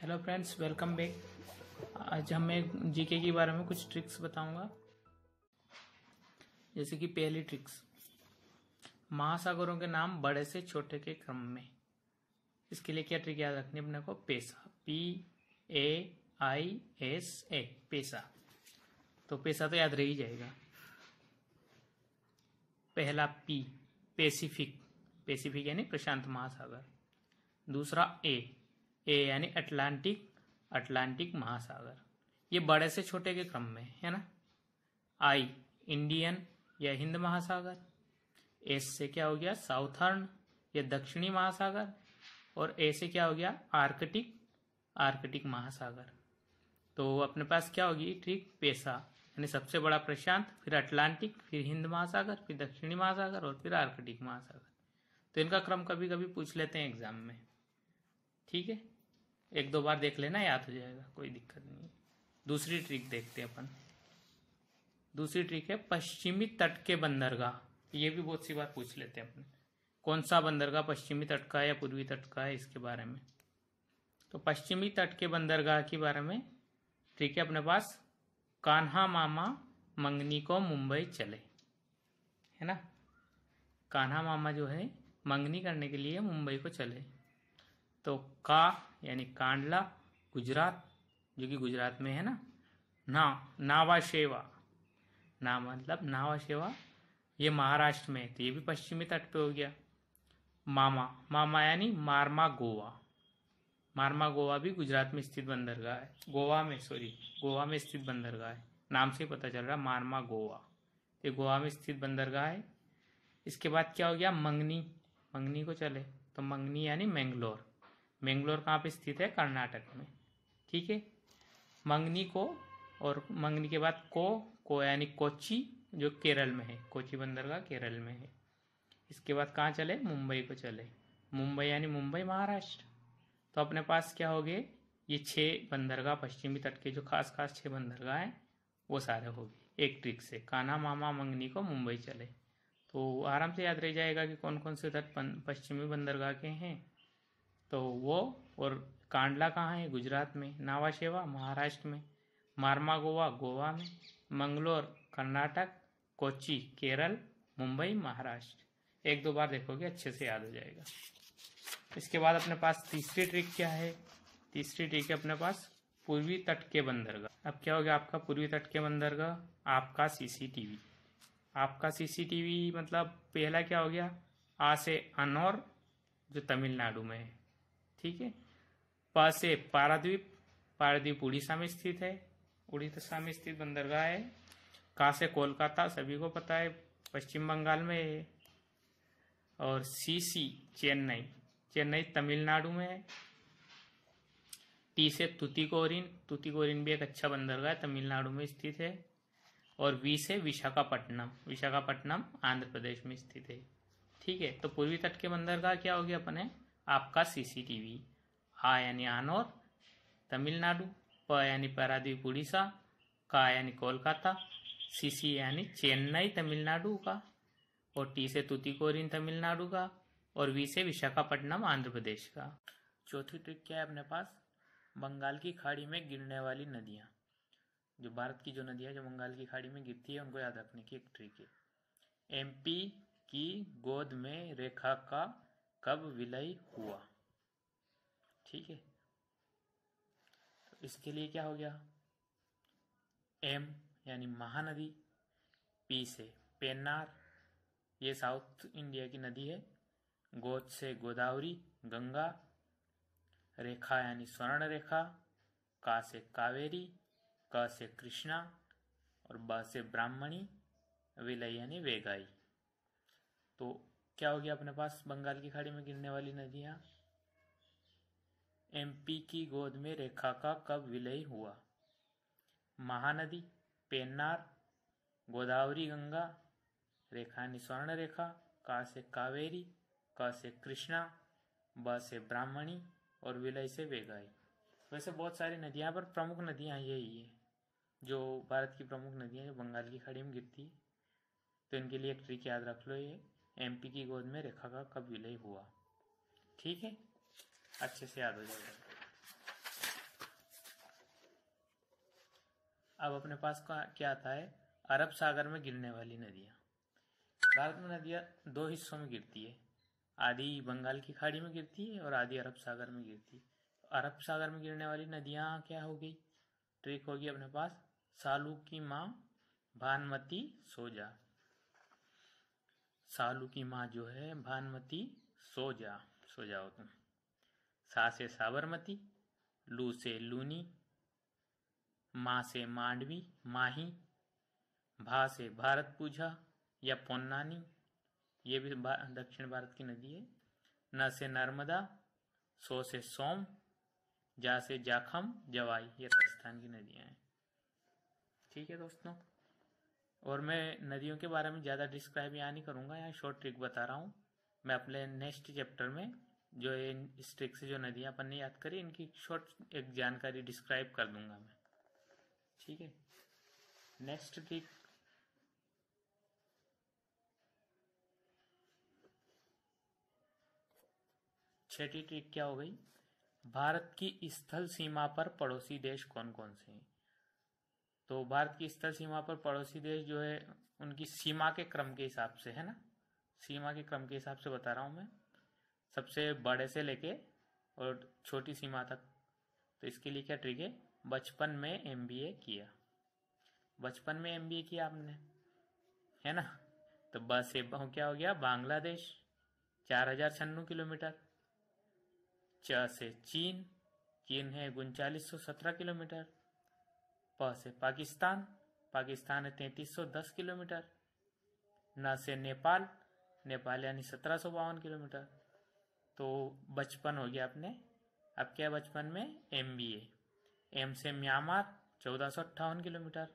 Hello friends welcome back आज हम मैं जीके के बारे में कुछ ट्रिक्स बताऊंगा जैसे कि पहली ट्रिक्स महासागरों के नाम बड़े से छोटे के क्रम में इसके लिए क्या ट्रिक याद रखनी अपने को पेशा P A I S A पेशा तो पेशा तो याद रह ही जाएगा पहला पी पेसिफिक पेसिफिक यानी प्रशांत महासागर दूसरा ए ए यानी अटलांटिक अटलांटिक महासागर ये बड़े से छोटे के क्रम में है ना आई इंडियन या हिंद महासागर एस से क्या हो गया साउथर्न या दक्षिणी महासागर और ए से क्या हो गया आर्कटिक आर्कटिक महासागर तो अपने पास क्या होगी ठीक पेशा यानी सबसे बड़ा प्रशांत फिर अटलांटिक फिर हिंद महासागर फिर दक्षिणी महासागर और फिर आर्कटिक महासागर तो इनका क्रम कभी कभी पूछ लेते हैं एग्जाम में ठीक है एक दो बार देख लेना याद हो जाएगा कोई दिक्कत नहीं दूसरी ट्रिक देखते हैं अपन दूसरी ट्रिक है पश्चिमी तट के बंदरगाह ये भी बहुत सी बार पूछ लेते हैं अपन कौन सा बंदरगाह पश्चिमी तट का है या पूर्वी तट का है इसके बारे में तो पश्चिमी तट के बंदरगाह के बारे में ट्रिक है अपने पास कान्हा मामा मंगनी को मुंबई चले है ना कान्हा मामा जो है मंगनी करने के लिए मुंबई को चले तो का यानी कांडला गुजरात जो कि गुजरात में है ना ना नावा शेवा ना मतलब नावा शेवा ये महाराष्ट्र में तो ये भी पश्चिमी तट पे हो गया मामा मामा यानी मारमा गोवा मारमा गोवा भी गुजरात में स्थित बंदरगाह है गोवा में सॉरी गोवा में स्थित बंदरगाह है नाम से पता चल रहा है मारमा गोवा ये गोवा में स्थित बंदरगाह है इसके बाद क्या हो गया मंगनी मंगनी को चले तो मंगनी यानी मैंगलोर मैंगलोर कहाँ पे स्थित है कर्नाटक में ठीक है मंगनी को और मंगनी के बाद को को यानी कोची जो केरल में है कोची बंदरगाह केरल में है इसके बाद कहाँ चले मुंबई को चले मुंबई यानी मुंबई महाराष्ट्र तो अपने पास क्या हो गए ये छः बंदरगाह पश्चिमी तट के जो खास खास छः बंदरगाह हैं वो सारे हो गए एक ट्रिक से काना मामा मंगनी को मुंबई चले तो आराम से याद रह जाएगा कि कौन कौन से तट पश्चिमी बंदरगाह के हैं तो वो और कांडला कहाँ है गुजरात में नावाशेवा महाराष्ट्र में मारमा गोवा गोवा में मंगलोर कर्नाटक कोची केरल मुंबई महाराष्ट्र एक दो बार देखोगे अच्छे से याद हो जाएगा इसके बाद अपने पास तीसरी ट्रिक क्या है तीसरी ट्रिक है अपने पास पूर्वी तट के बंदरगाह अब क्या हो गया आपका पूर्वी तट के बंदरगाह आपका सीसीटीवी आपका सीसीटीवी मतलब पहला क्या हो गया आ से अनौर जो तमिलनाडु में है ठीक है प से पाराद्वीप पारादीप उड़ीसा में स्थित है उड़ीसा में स्थित बंदरगाह है कहा से कोलकाता सभी को पता है पश्चिम बंगाल में है और सी सी चेन्नई चेन्नई तमिलनाडु में है टी से तुतिकोरिन तुतिकोरिन भी एक अच्छा बंदरगाह तमिलनाडु में स्थित है और वी से विशाखापट्टनम विशाखापट्टनम आंध्र प्रदेश में स्थित है ठीक है तो पूर्वी तट के बंदरगाह क्या हो गया अपने आपका सीसीटीवी आ यानी आनोर तमिलनाडु प यानी पारादीप उड़ीसा का यानी कोलकाता सीसी यानी चेन्नई तमिलनाडु का और टी से तुतिकोरिन तमिलनाडु का और वी से विशाखापट्टनम आंध्र प्रदेश का चौथी ट्रिक क्या है अपने पास बंगाल की खाड़ी में गिरने वाली नदियाँ जो भारत की जो नदियाँ जो बंगाल की खाड़ी में गिरती है उनको याद रखने की एक ट्रिक है एमपी की गोद में रेखा का कब विलय हुआ ठीक है तो इसके लिए क्या हो गया एम यानी महानदी पी से पेन्नार ये साउथ इंडिया की नदी है गोद से गोदावरी गंगा रेखा यानी स्वर्ण रेखा का से कावेरी क से कृष्णा और ब से ब्राह्मणी विलय यानी वेगाई तो क्या हो गया अपने पास बंगाल की खाड़ी में गिरने वाली नदियां एमपी की गोद में रेखा का कब विलय हुआ महानदी पेन्नार गोदावरी गंगा रेखा निस्वर्ण रेखा का से कावेरी क से कृष्णा ब से ब्राह्मणी और विलय से वेगाई वैसे बहुत सारी नदियाँ पर प्रमुख नदियाँ यही है जो भारत की प्रमुख नदियाँ जो बंगाल की खाड़ी में गिरती है तो इनके लिए एक ट्रिक याद रख लो ये एमपी की गोद में रेखा का कब विलय हुआ ठीक है अच्छे से याद हो जाएगा अब अपने पास क्या आता है अरब सागर में गिरने वाली नदियाँ भारत में नदियाँ दो हिस्सों में गिरती है आधी बंगाल की खाड़ी में गिरती है और आधी अरब सागर में गिरती है अरब सागर में गिरने वाली नदियाँ क्या हो गई ट्रिक तो होगी अपने पास सालू की माँ भानमती सोजा सालू की माँ जो है भानमती सो जा सो जाओ तुम सा से साबरमती लू से लूनी माँ से मांडवी माही भा से भारत पूजा या पोन्नानी ये भी दक्षिण भारत की नदी है न से नर्मदा सो से सोम जा से जाखम जवाई ये राजस्थान की नदियाँ हैं ठीक है दोस्तों और मैं नदियों के बारे में ज़्यादा डिस्क्राइब यहाँ नहीं करूँगा यहाँ शॉर्ट ट्रिक बता रहा हूँ मैं अपने नेक्स्ट चैप्टर में जो इन इस ट्रिक से जो नदियाँ अपन ने याद करी इनकी शॉर्ट एक जानकारी डिस्क्राइब कर दूंगा मैं ठीक है नेक्स्ट ट्रिक छठी ट्रिक क्या हो गई भारत की स्थल सीमा पर पड़ोसी देश कौन कौन से हैं तो भारत की स्थल सीमा पर पड़ोसी देश जो है उनकी सीमा के क्रम के हिसाब से है ना सीमा के क्रम के हिसाब से बता रहा हूँ मैं सबसे बड़े से लेके और छोटी सीमा तक तो इसके लिए क्या ट्रिक है बचपन में एम किया बचपन में एम किया आपने है ना तो बस ये क्या हो गया बांग्लादेश चार हजार छन्नू किलोमीटर च से चीन चीन है उनचालीस सौ सत्रह किलोमीटर प से पाकिस्तान पाकिस्तान है तैतीस सौ दस किलोमीटर न से नेपाल नेपाल यानी सत्रह सौ बावन किलोमीटर तो बचपन हो गया अपने अब क्या बचपन में एम बी एम से म्यांमार चौदह सौ अट्ठावन किलोमीटर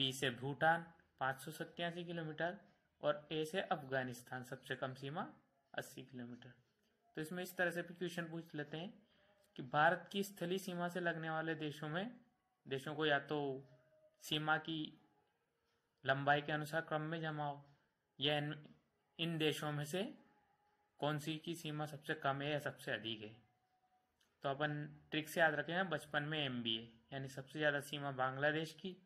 बी से भूटान पाँच सौ सत्यासी किलोमीटर और ए से अफगानिस्तान सबसे कम सीमा अस्सी किलोमीटर तो इसमें इस तरह से भी क्वेश्चन पूछ लेते हैं कि भारत की स्थलीय सीमा से लगने वाले देशों में देशों को या तो सीमा की लंबाई के अनुसार क्रम में जमाओ या इन इन देशों में से कौन सी की सीमा सबसे कम है या सबसे अधिक है तो अपन ट्रिक से याद रखें बचपन में एम यानी सबसे ज़्यादा सीमा बांग्लादेश की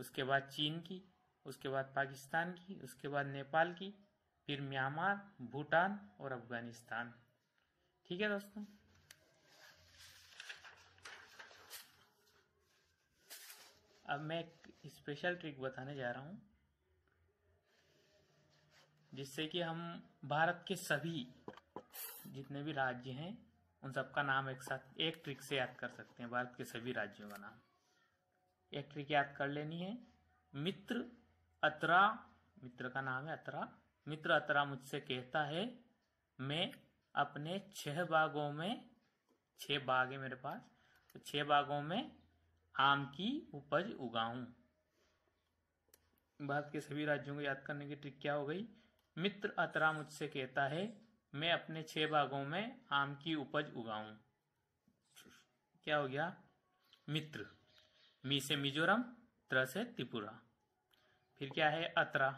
उसके बाद चीन की उसके बाद पाकिस्तान की उसके बाद नेपाल की फिर म्यांमार भूटान और अफगानिस्तान ठीक है दोस्तों अब मैं एक स्पेशल ट्रिक बताने जा रहा हूँ जिससे कि हम भारत के सभी जितने भी राज्य हैं उन सबका नाम एक साथ एक ट्रिक से याद कर सकते हैं भारत के सभी राज्यों का नाम एक ट्रिक याद कर लेनी है मित्र अतरा मित्र का नाम है अतरा मित्र अतरा मुझसे कहता है मैं अपने छह बागों में छह बाग है मेरे पास तो छह बागों में आम की उपज उगाऊं भारत के सभी राज्यों को याद करने की ट्रिक क्या हो गई मित्र अतरा मुझसे कहता है मैं अपने छह भागों में आम की उपज उगाऊं क्या हो गया मित्र मी से मिजोरम त्र से त्रिपुरा फिर क्या है अतरा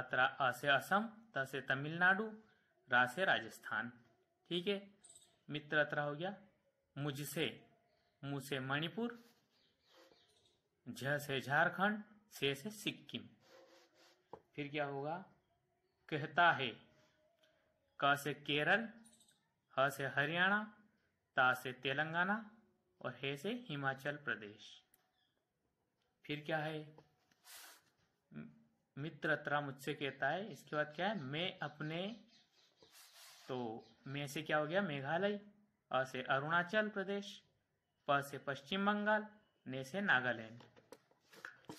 अतरा अ से असम त से तमिलनाडु रा से राजस्थान ठीक है मित्र अतरा हो गया मुझसे मुझसे से मणिपुर झ से झारखंड से से सिक्किम फिर क्या होगा कहता है क से केरल ह से हरियाणा ता से तेलंगाना और हे से हिमाचल प्रदेश फिर क्या है मित्र अतरा मुझसे कहता है इसके बाद क्या है मैं अपने तो मैं से क्या हो गया मेघालय अ से अरुणाचल प्रदेश प से पश्चिम बंगाल ने से नागालैंड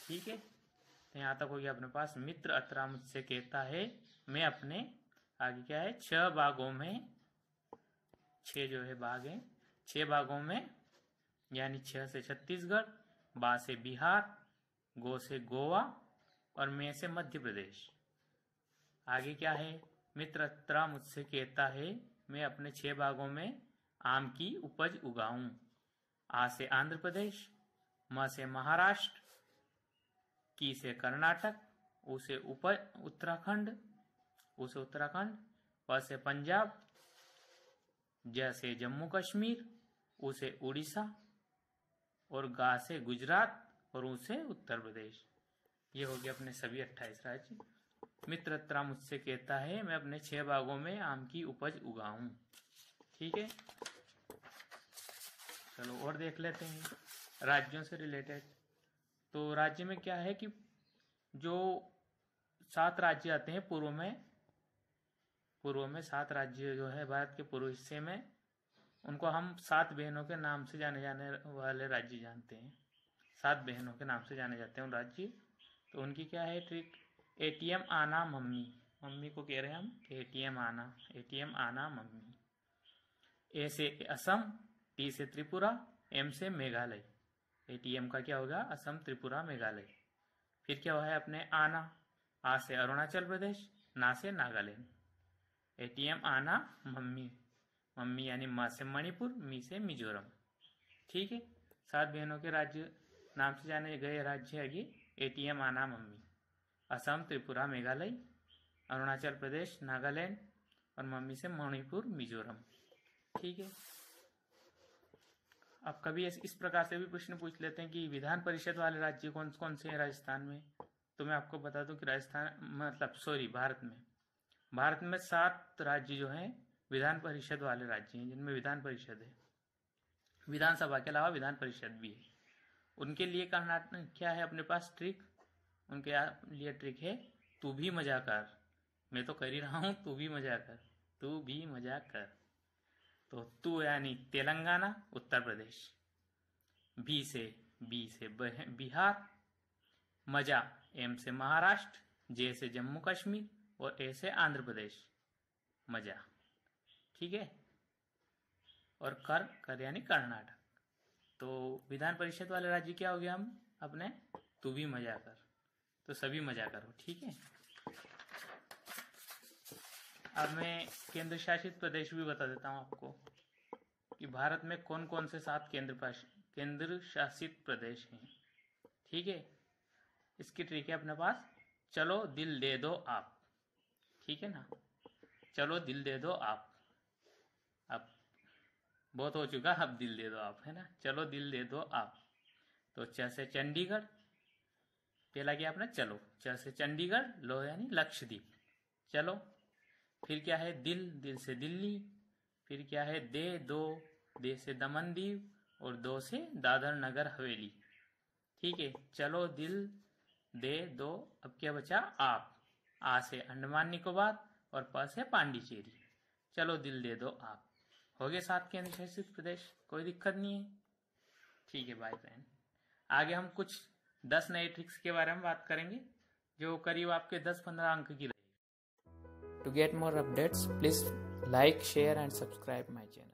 ठीक है तो यहाँ तक हो गया अपने पास मित्र अतरा मुझसे कहता है मैं अपने आगे क्या है छह भागों में छह जो है भाग है छह भागों में यानी छह से छत्तीसगढ़ बा से बिहार गो से गोवा और मे से मध्य प्रदेश आगे क्या है मित्र अतरा मुझसे कहता है मैं अपने छह भागों में आम की उपज उगाऊं आ से आंध्र प्रदेश म से महाराष्ट्र की से कर्नाटक उसे ऊपर उत्तराखंड उसे उत्तराखंड प से पंजाब जैसे जम्मू कश्मीर उसे उड़ीसा और गा से गुजरात और उसे उत्तर प्रदेश ये हो गया अपने सभी अट्ठाईस राज्य मित्र त्रा मुझसे कहता है मैं अपने छह भागों में आम की उपज उगाऊं ठीक है चलो और देख लेते हैं राज्यों से रिलेटेड तो राज्य में क्या है कि जो सात राज्य आते हैं पूर्व में पूर्व में सात राज्य जो है भारत के पूर्व हिस्से में उनको हम सात बहनों के नाम से जाने जाने वाले राज्य जानते हैं सात बहनों के नाम से जाने जाते हैं उन राज्य तो उनकी क्या है ट्रिक एटीएम आना मम्मी मम्मी को कह रहे हैं हम टी एटीएम आना एटीएम आना मम्मी ए से असम टी से त्रिपुरा एम से मेघालय एम का क्या होगा असम त्रिपुरा मेघालय फिर क्या हुआ है अपने आना आ से अरुणाचल प्रदेश ना से नागालैंड एम आना मम्मी मम्मी यानी माँ से मणिपुर मी से मिजोरम ठीक है सात बहनों के राज्य नाम से जाने गए राज्य है टी एम आना मम्मी असम त्रिपुरा मेघालय अरुणाचल प्रदेश नागालैंड और मम्मी से मणिपुर मिजोरम ठीक है आप कभी इस, इस प्रकार से भी प्रश्न पूछ लेते हैं कि विधान परिषद वाले राज्य कौन कौन से हैं राजस्थान में तो मैं आपको बता दूं कि राजस्थान मतलब सॉरी भारत में भारत में सात राज्य जो हैं विधान परिषद वाले राज्य हैं जिनमें विधान परिषद है विधानसभा के अलावा विधान परिषद भी है उनके लिए कर्नाटक क्या है अपने पास ट्रिक उनके लिए ट्रिक है तू भी मजा कर मैं तो कर ही रहा हूँ तू भी मजा कर तू भी मजा कर तो तू यानी तेलंगाना उत्तर प्रदेश बी से बी से बिहार मजा एम से महाराष्ट्र जे से जम्मू कश्मीर और ए से आंध्र प्रदेश मजा ठीक है और कर कर यानी कर्नाटक तो विधान परिषद वाले राज्य क्या हो गया हम अपने तू भी मजा कर तो सभी मजा करो ठीक है अब मैं केंद्र शासित प्रदेश भी बता देता हूँ आपको कि भारत में कौन कौन से सात केंद्र केंद्र शासित प्रदेश हैं ठीक है इसकी ट्रिक है अपने पास चलो दिल दे दो आप ठीक है ना चलो दिल दे दो आप अब बहुत हो चुका अब दिल दे दो आप है ना चलो दिल दे दो आप तो जैसे चंडीगढ़ पहला क्या अपना चलो जैसे चंडीगढ़ लो यानी लक्षद्वीप चलो फिर क्या है दिल दिल से दिल्ली फिर क्या है दे दो दे से दमन दीव और दो से दादर नगर हवेली ठीक है चलो दिल दे दो अब क्या बचा आप आ से अंडमान निकोबार और प से पांडिचेरी चलो दिल दे दो आप हो गए सात के अनुशासित प्रदेश कोई दिक्कत नहीं है ठीक है भाई बहन आगे हम कुछ दस नए ट्रिक्स के बारे में बात करेंगे जो करीब आपके दस पंद्रह अंक की To get more updates, please like, share, and subscribe my channel.